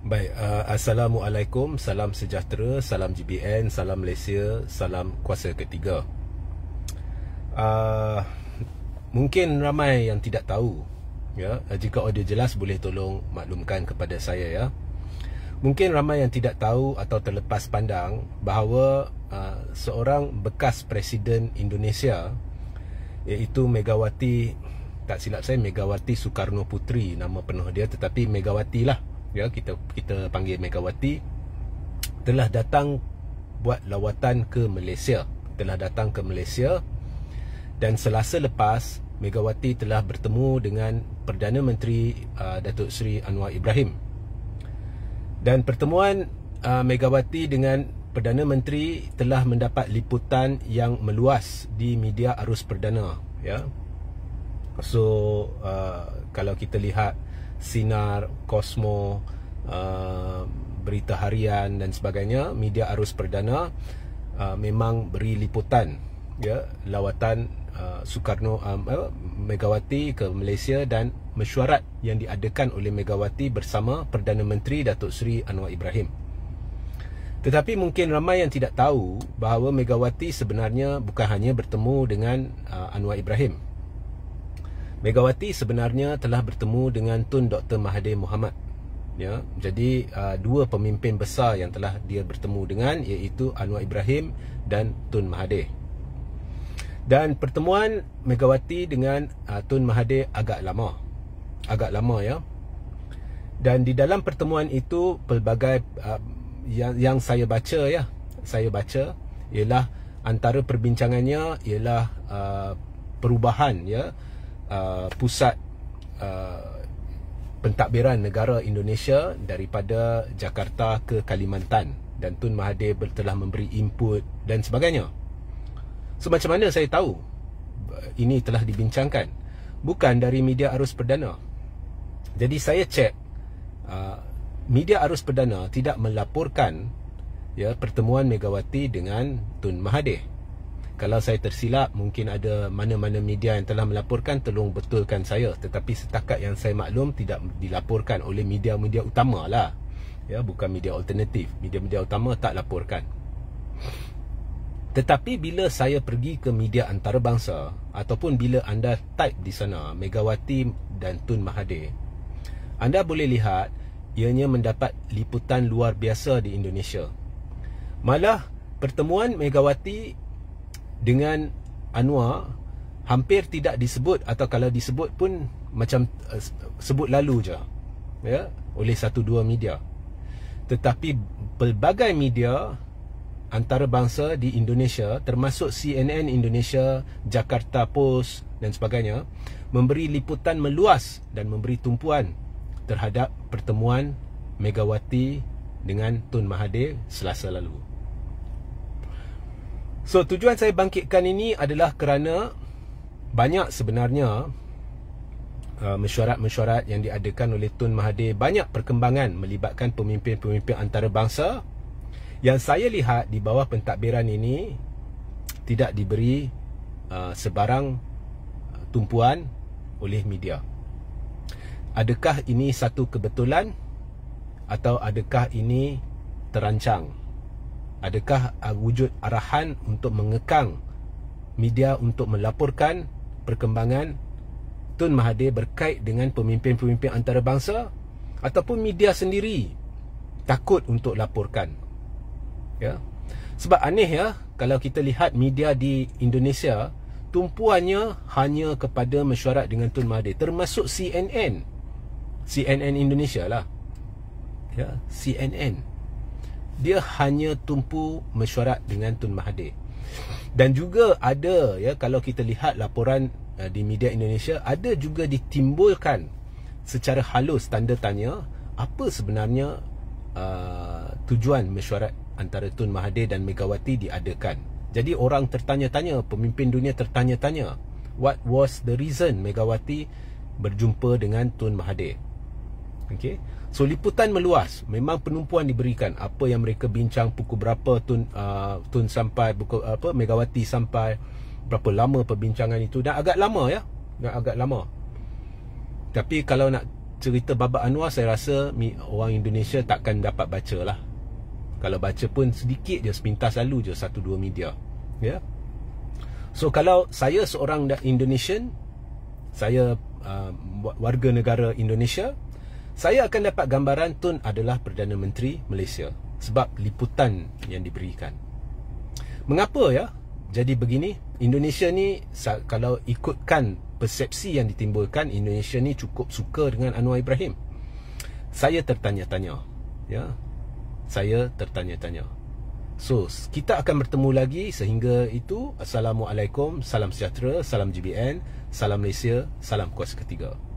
Baik, uh, Assalamualaikum, salam sejahtera, salam GBN, salam Malaysia, salam kuasa ketiga uh, Mungkin ramai yang tidak tahu ya. Uh, jika audio jelas boleh tolong maklumkan kepada saya ya. Mungkin ramai yang tidak tahu atau terlepas pandang Bahawa uh, seorang bekas Presiden Indonesia Iaitu Megawati, tak silap saya Megawati Soekarno Putri nama penuh dia Tetapi Megawati lah ya kita kita panggil Megawati telah datang buat lawatan ke Malaysia telah datang ke Malaysia dan selasa lepas Megawati telah bertemu dengan Perdana Menteri uh, Datuk Seri Anwar Ibrahim dan pertemuan uh, Megawati dengan Perdana Menteri telah mendapat liputan yang meluas di media arus perdana ya so uh, kalau kita lihat Sinar, Kosmo, uh, Berita Harian dan sebagainya, media arus perdana uh, memang beri liputan ya, lawatan uh, Soekarno uh, Megawati ke Malaysia dan mesyuarat yang diadakan oleh Megawati bersama Perdana Menteri Datuk Seri Anwar Ibrahim. Tetapi mungkin ramai yang tidak tahu bahawa Megawati sebenarnya bukan hanya bertemu dengan uh, Anwar Ibrahim Megawati sebenarnya telah bertemu dengan Tun Dr Mahathir Mohamad. Ya, jadi uh, dua pemimpin besar yang telah dia bertemu dengan iaitu Anwar Ibrahim dan Tun Mahathir. Dan pertemuan Megawati dengan uh, Tun Mahathir agak lama. Agak lama ya. Dan di dalam pertemuan itu pelbagai uh, yang yang saya baca ya, saya baca ialah antara perbincangannya ialah uh, perubahan ya. Uh, pusat uh, pentadbiran negara Indonesia daripada Jakarta ke Kalimantan dan Tun Mahathir telah memberi input dan sebagainya. So macam mana saya tahu uh, ini telah dibincangkan? Bukan dari media arus perdana. Jadi saya cek uh, media arus perdana tidak melaporkan ya pertemuan Megawati dengan Tun Mahathir kalau saya tersilap mungkin ada mana-mana media yang telah melaporkan tolong betulkan saya tetapi setakat yang saya maklum tidak dilaporkan oleh media-media utamalah ya bukan media alternatif media-media utama tak laporkan tetapi bila saya pergi ke media antarabangsa ataupun bila anda type di sana Megawati dan Tun Mahathir anda boleh lihat ianya mendapat liputan luar biasa di Indonesia malah pertemuan Megawati dengan Anwar hampir tidak disebut atau kalau disebut pun macam uh, sebut lalu je ya oleh satu dua media tetapi pelbagai media antara bangsa di Indonesia termasuk CNN Indonesia, Jakarta Post dan sebagainya memberi liputan meluas dan memberi tumpuan terhadap pertemuan Megawati dengan Tun Mahathir selasa lalu. So tujuan saya bangkitkan ini adalah kerana banyak sebenarnya uh, mesyuarat-mesyuarat yang diadakan oleh Tun Mahathir banyak perkembangan melibatkan pemimpin-pemimpin antarabangsa yang saya lihat di bawah pentadbiran ini tidak diberi uh, sebarang uh, tumpuan oleh media. Adakah ini satu kebetulan atau adakah ini terancang? adakah ah, wujud arahan untuk mengekang media untuk melaporkan perkembangan Tun Mahathir berkait dengan pemimpin-pemimpin antarabangsa ataupun media sendiri takut untuk laporkan ya sebab aneh ya kalau kita lihat media di Indonesia tumpuannya hanya kepada mesyuarat dengan Tun Mahathir termasuk CNN CNN Indonesia lah ya CNN dia hanya tumpu mesyuarat dengan Tun Mahathir. Dan juga ada ya kalau kita lihat laporan uh, di media Indonesia ada juga ditimbulkan secara halus tanda tanya apa sebenarnya uh, tujuan mesyuarat antara Tun Mahathir dan Megawati diadakan. Jadi orang tertanya-tanya, pemimpin dunia tertanya-tanya, what was the reason Megawati berjumpa dengan Tun Mahathir? Okey. So liputan meluas. Memang penumpuan diberikan apa yang mereka bincang pukul berapa tun uh, tun sampai pukul apa megawati sampai berapa lama perbincangan itu dan agak lama ya. Dan agak lama. Tapi kalau nak cerita babak Anwar saya rasa orang Indonesia takkan dapat baca lah kalau baca pun sedikit je sepintas lalu je satu dua media ya yeah? so kalau saya seorang Indonesian saya uh, warga negara Indonesia saya akan dapat gambaran Tun adalah Perdana Menteri Malaysia sebab liputan yang diberikan. Mengapa ya? Jadi begini, Indonesia ni kalau ikutkan persepsi yang ditimbulkan Indonesia ni cukup suka dengan Anwar Ibrahim. Saya tertanya-tanya, ya. Saya tertanya-tanya. So, kita akan bertemu lagi sehingga itu. Assalamualaikum, salam sejahtera, salam JBN, salam Malaysia, salam kuasa ketiga.